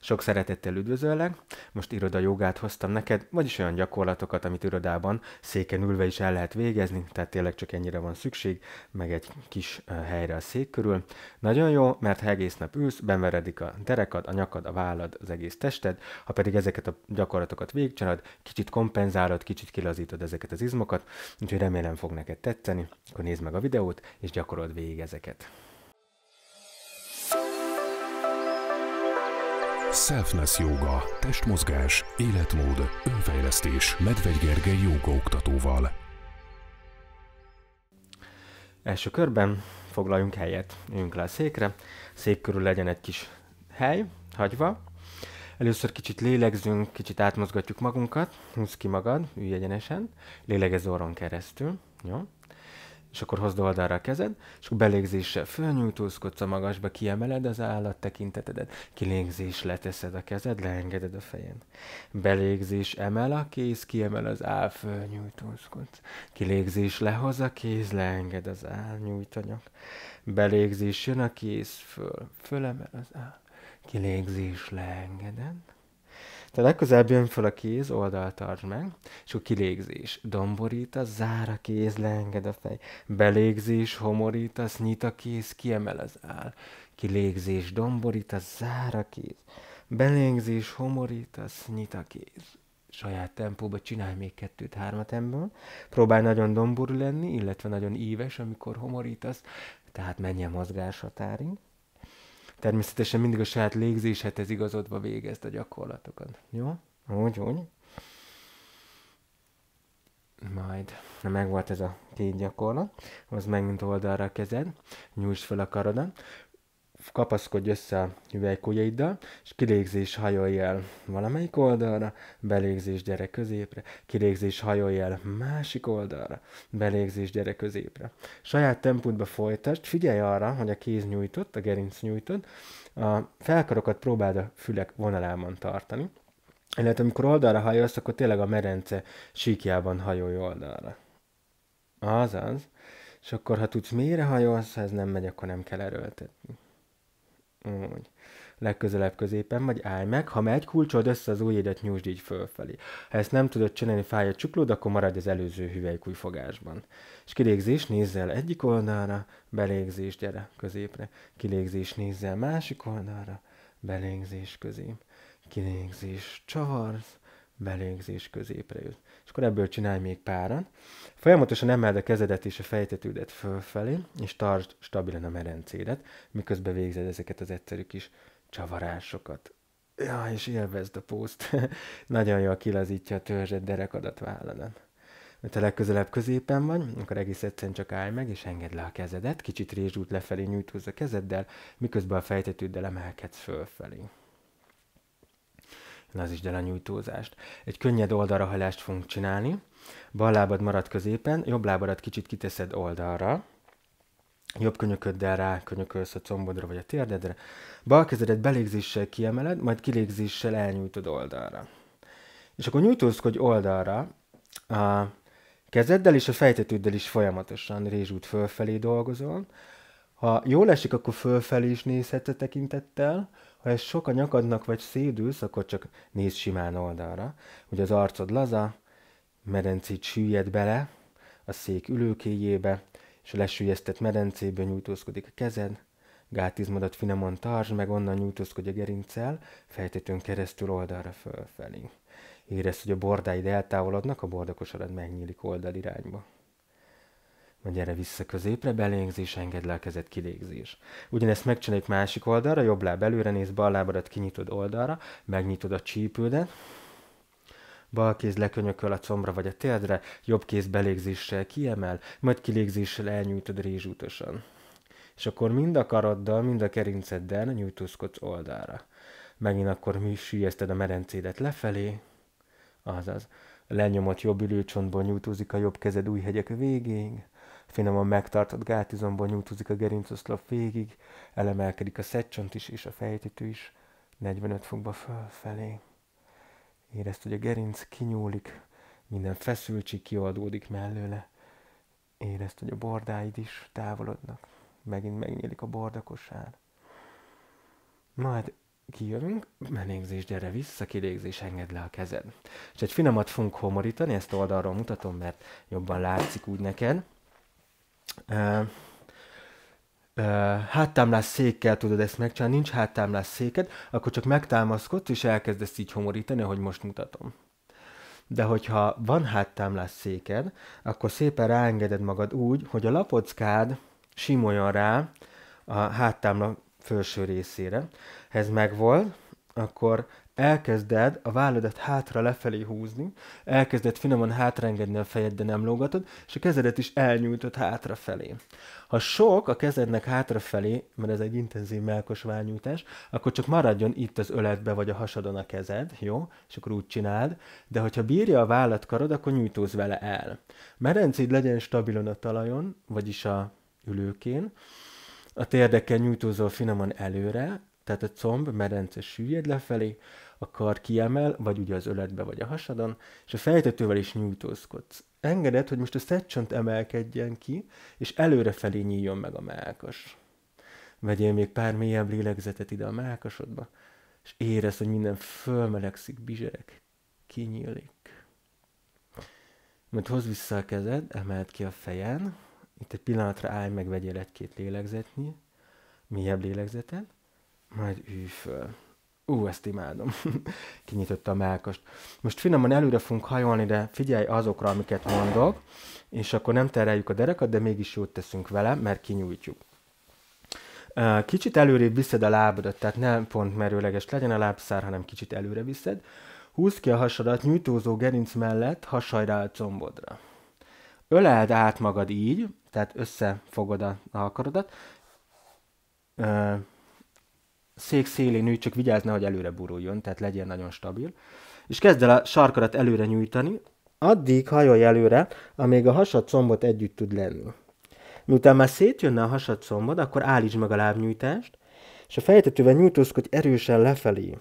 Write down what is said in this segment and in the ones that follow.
Sok szeretettel üdvözöllek, most iroda jogát hoztam neked, vagyis olyan gyakorlatokat, amit irodában széken ülve is el lehet végezni, tehát tényleg csak ennyire van szükség, meg egy kis helyre a szék körül. Nagyon jó, mert ha egész nap ülsz, benveredik a derekad, a nyakad, a vállad, az egész tested, ha pedig ezeket a gyakorlatokat végigcsinálod, kicsit kompenzálod, kicsit kilazítod ezeket az izmokat, úgyhogy remélem fog neked tetszeni, akkor nézd meg a videót, és gyakorold végig ezeket. Selfness Yoga, testmozgás, életmód, önfejlesztés Medvegy Gergely oktatóval. Első körben foglaljunk helyet. Üljünk le a székre, szék körül legyen egy kis hely, hagyva. Először kicsit lélegzünk, kicsit átmozgatjuk magunkat, húzd ki magad, ülj egyenesen, Lélegezz orron keresztül, jó? és akkor hozd oldalra a kezed, és akkor belégzéssel fölnyújtózkodsz a magasba, kiemeled az állat tekintetedet, kilégzés leteszed a kezed, leengeded a fején. Belégzés emel a kéz, kiemel az áll, fölnyújtózkodsz. Kilégzés lehoz a kéz, leenged az áll, nyak. Belégzés jön a kéz, föl, fölemel az áll. Kilégzés leengeded tehát legközelebb jön föl a kéz, oldalt tartsd meg, és akkor kilégzés. Domborítasz, zár a kéz, leenged a fej. Belégzés, homorítasz, nyit a kéz, kiemel az áll. Kilégzés, domborítasz, zár a kéz. Belégzés, homorítasz, nyit a kéz saját tempóba csinálj még kettőt, hármat ebből. Próbálj nagyon domború lenni, illetve nagyon íves, amikor homorítasz, tehát menjen mozgás határig természetesen mindig a saját légzéshez igazodva végezd a gyakorlatokat. Jó? Úgy, úgy. Majd, na megvolt ez a két gyakorlat, az megint oldalra a kezed, nyújts fel a karodat, kapaszkodj össze a hüvelykujjaiddal, és kilégzés hajolj el valamelyik oldalra, belégzés gyere középre, kilégzés hajolj el másik oldalra, belégzés gyere középre. Saját tempódba folytasd, figyelj arra, hogy a kéz nyújtott, a gerinc nyújtott, a felkarokat próbáld a fülek vonalában tartani, illetve amikor oldalra hajolsz, akkor tényleg a merence síkjában hajolj oldalra. Azaz. És akkor, ha tudsz mélyre hajolsz, ha ez nem megy, akkor nem kell erőltetni. Úgy. Legközelebb középen vagy állj meg, ha megy, kulcsod össze az ujjaidat, nyújtsd így fölfelé. Ha ezt nem tudod csinálni, fáj a csuklód, akkor maradj az előző hüvelykúj fogásban. És kilégzés, nézzel egyik oldalra, belégzés, gyere, középre. Kilégzés, nézzel másik oldalra, belégzés, közép. Kilégzés, csavarsz, belégzés középre jut. És akkor ebből csinálj még páran. Folyamatosan emeld a kezedet és a fejtetődet fölfelé, és tartsd stabilan a merencédet, miközben végzed ezeket az egyszerű kis csavarásokat. Ja, és élvezd a pószt. Nagyon jól kilazítja a törzsed derekadat vállalat. Mert a legközelebb középen vagy, akkor egész egyszerűen csak állj meg, és engedd le a kezedet, kicsit rézsút lefelé nyújtózz a kezeddel, miközben a fejtetőddel emelkedsz fölfelé lazítsd el a nyújtózást. Egy könnyed halást fogunk csinálni, bal lábad marad középen, jobb lábadat kicsit kiteszed oldalra, jobb könyököddel rá könyökölsz a combodra vagy a térdedre, bal kezedet belégzéssel kiemeled, majd kilégzéssel elnyújtod oldalra. És akkor nyújtózkodj oldalra, a kezeddel és a fejtetőddel is folyamatosan rézsút fölfelé dolgozol, ha jól esik, akkor fölfelé is nézhetsz tekintettel, ha ez sok a nyakadnak vagy szédülsz, akkor csak néz simán oldalra, hogy az arcod laza, medencét süllyed bele a szék ülőkéjébe, és a lesülyeztett medencéből nyújtózkodik a kezed, gátizmodat finoman tartsd, meg onnan nyújtózkodj a gerincel, fejtetőn keresztül oldalra fölfelé. Érezd, hogy a bordáid eltávolodnak, a bordakosarad megnyílik oldalirányba. irányba. Na gyere vissza középre, belégzés, enged le a kezed, kilégzés. Ugyanezt megcsináljuk másik oldalra, jobb láb előre néz, bal lábadat kinyitod oldalra, megnyitod a csípődet, bal kéz lekönyököl a combra vagy a térdre, jobb kéz belégzéssel kiemel, majd kilégzéssel elnyújtod rézsútosan. És akkor mind a karoddal, mind a kerinceddel nyújtózkodsz oldalra. Megint akkor mi a merencédet lefelé, azaz. A lenyomott jobb ülőcsontból nyújtózik a jobb kezed új hegyek végéig, finoman megtartott gátizomból nyújtózik a gerincoszlop végig, elemelkedik a szedcsont is, és a fejtető is 45 fokba fölfelé. Érezd, hogy a gerinc kinyúlik, minden feszültség kioldódik mellőle. Érezd, hogy a bordáid is távolodnak. Megint megnyílik a bordakosár. Majd kijövünk, menégzés, gyere vissza, kilégzés, engedd le a kezed. És egy finomat fogunk homorítani, ezt oldalról mutatom, mert jobban látszik úgy neked háttámlás székkel tudod ezt megcsinálni, nincs háttámlás széked, akkor csak megtámaszkodsz, és elkezdesz így homorítani, ahogy most mutatom. De hogyha van háttámlás széked, akkor szépen ráengeded magad úgy, hogy a lapockád simoljon rá a háttámla felső részére. Ha ez megvolt, akkor elkezded a válladat hátra lefelé húzni, elkezded finoman hátraengedni a fejed, de nem lógatod, és a kezedet is elnyújtod hátrafelé. Ha sok a kezednek hátrafelé, mert ez egy intenzív melkos válnyújtás, akkor csak maradjon itt az öletbe vagy a hasadon a kezed, jó? És akkor úgy csináld, de hogyha bírja a vállat karod, akkor nyújtóz vele el. Merencéd legyen stabilon a talajon, vagyis a ülőkén, a térdekkel nyújtózol finoman előre, tehát a comb, medence süllyed lefelé, a kar kiemel, vagy ugye az öletbe, vagy a hasadon, és a fejtetővel is nyújtózkodsz. Engeded, hogy most a szecsont emelkedjen ki, és előrefelé nyíljon meg a mákas. Vegyél még pár mélyebb lélegzetet ide a mákasodba, és érezd, hogy minden fölmelegszik, bizserek, kinyílik. Majd hozd vissza a kezed, emeld ki a fejen, itt egy pillanatra állj meg, vegyél egy-két lélegzetnyi, mélyebb lélegzetet, majd ülj föl. Ú, ezt imádom. Kinyitotta a melkost. Most finoman előre fogunk hajolni, de figyelj azokra, amiket mondok, és akkor nem tereljük a derekat, de mégis jót teszünk vele, mert kinyújtjuk. Kicsit előrébb viszed a lábadat, tehát nem pont merőleges legyen a lábszár, hanem kicsit előre viszed. Húzd ki a hasadat nyújtózó gerinc mellett, hasaj rá a combodra. Öleld át magad így, tehát összefogod a akarodat szék szélén ülj, csak vigyázz ne, hogy előre buruljon, tehát legyen nagyon stabil. És kezd el a sarkarat előre nyújtani, addig hajolj előre, amíg a hasad combot együtt tud lenni. Miután már szétjönne a hasad combod, akkor állítsd meg a lábnyújtást, és a fejtetővel nyújtózkodj erősen lefelé.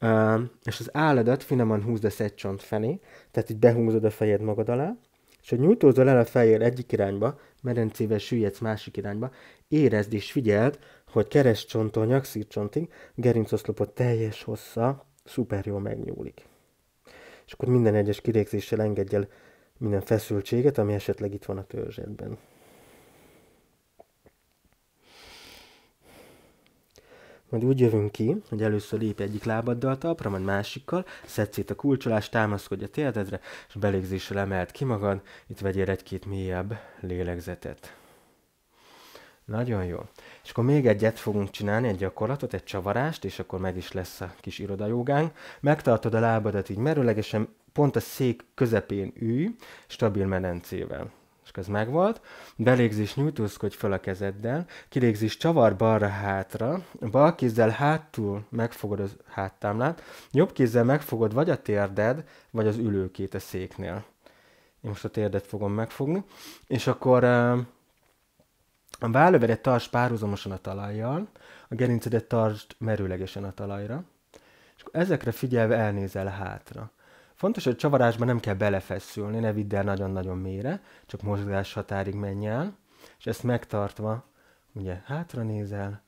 Uh, és az álladat finoman húzd a szedcsont felé, tehát így behúzod a fejed magad alá, és hogy nyújtózol el a fejjel egyik irányba, medencével süllyedsz másik irányba, érezd és figyeld, hogy kerescsonttól nyakszírcsontig gerincoszlopot teljes hossza szuper jól megnyúlik. És akkor minden egyes kirégzéssel engedj el minden feszültséget, ami esetleg itt van a törzsedben. Majd úgy jövünk ki, hogy először lép egyik lábaddal talpra, majd másikkal, szedd a kulcsolást, támaszkodj a térdedre, és belégzéssel emeld ki magad, itt vegyél egy-két mélyebb lélegzetet. Nagyon jó. És akkor még egyet fogunk csinálni, egy gyakorlatot, egy csavarást, és akkor meg is lesz a kis irodajogánk. Megtartod a lábadat így merőlegesen, pont a szék közepén ülj, stabil medencével. És ez megvolt. Belégzés nyújtózkodj fel a kezeddel, kilégzés csavar balra-hátra, bal kézzel hátul megfogod az háttámlát, jobb kézzel megfogod vagy a térded, vagy az ülőkét a széknél. Én most a térdet fogom megfogni, és akkor a vállövedet tarts párhuzamosan a talajjal, a gerincedet tartsd merőlegesen a talajra, és akkor ezekre figyelve elnézel hátra. Fontos, hogy a csavarásban nem kell belefeszülni, ne vidd el nagyon-nagyon mélyre, csak mozgás határig menj el, és ezt megtartva, ugye hátra nézel,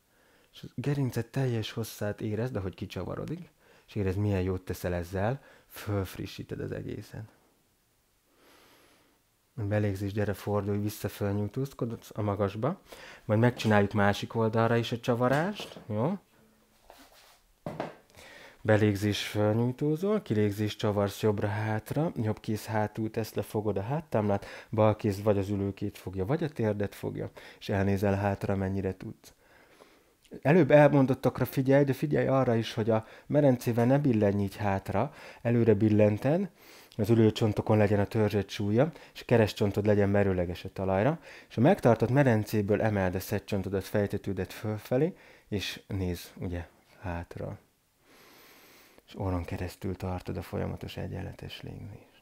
és a gerincet teljes hosszát érezd, ahogy kicsavarodik, és érezd, milyen jót teszel ezzel, fölfrissíted az egészen belégzés, gyere fordulj, vissza fölnyújtózkodsz a magasba, majd megcsináljuk másik oldalra is a csavarást, jó? Belégzés fölnyújtózol, kilégzés csavarsz jobbra-hátra, jobb kéz hátul tesz le, fogod a háttámlát, bal kéz vagy az ülőkét fogja, vagy a térdet fogja, és elnézel hátra, mennyire tudsz. Előbb elmondottakra figyelj, de figyelj arra is, hogy a merencével ne billenj így hátra, előre billenten, az ülőcsontokon legyen a törzsöd súlya, és a kerescsontod legyen merőleges a talajra, és a megtartott medencéből emeld a szedcsontodat, fejtetődet fölfelé, és néz ugye hátra. És orron keresztül tartod a folyamatos egyenletes légzést.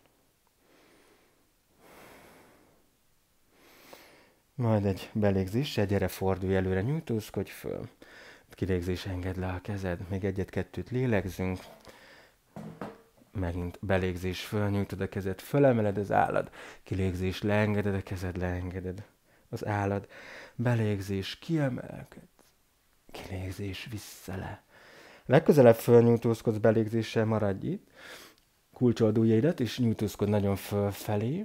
Majd egy belégzés, gyere fordulj előre, nyújtózkodj föl. Kilégzés enged le a kezed, még egyet-kettőt lélegzünk, megint belégzés, fölnyújtod a kezed, fölemeled az állad, kilégzés, leengeded a kezed, leengeded az állad, belégzés, kiemelked, kilégzés, vissza le. Legközelebb fölnyújtózkodsz belégzéssel, maradj itt, kulcsold ujjaidat, és nyújtózkod nagyon fölfelé,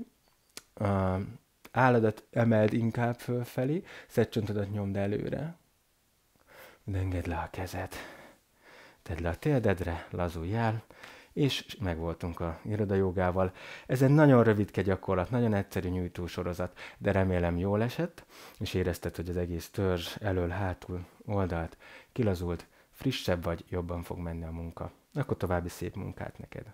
uh, álladat emeld inkább fölfelé, szedcsontodat nyomd előre, de engedd le a kezed, tedd le a térdedre, lazulj el, és megvoltunk a irodajogával. Ez egy nagyon rövidke gyakorlat, nagyon egyszerű nyújtósorozat, de remélem jól esett, és érezted, hogy az egész törzs elől hátul oldalt kilazult, frissebb vagy, jobban fog menni a munka. Akkor további szép munkát neked!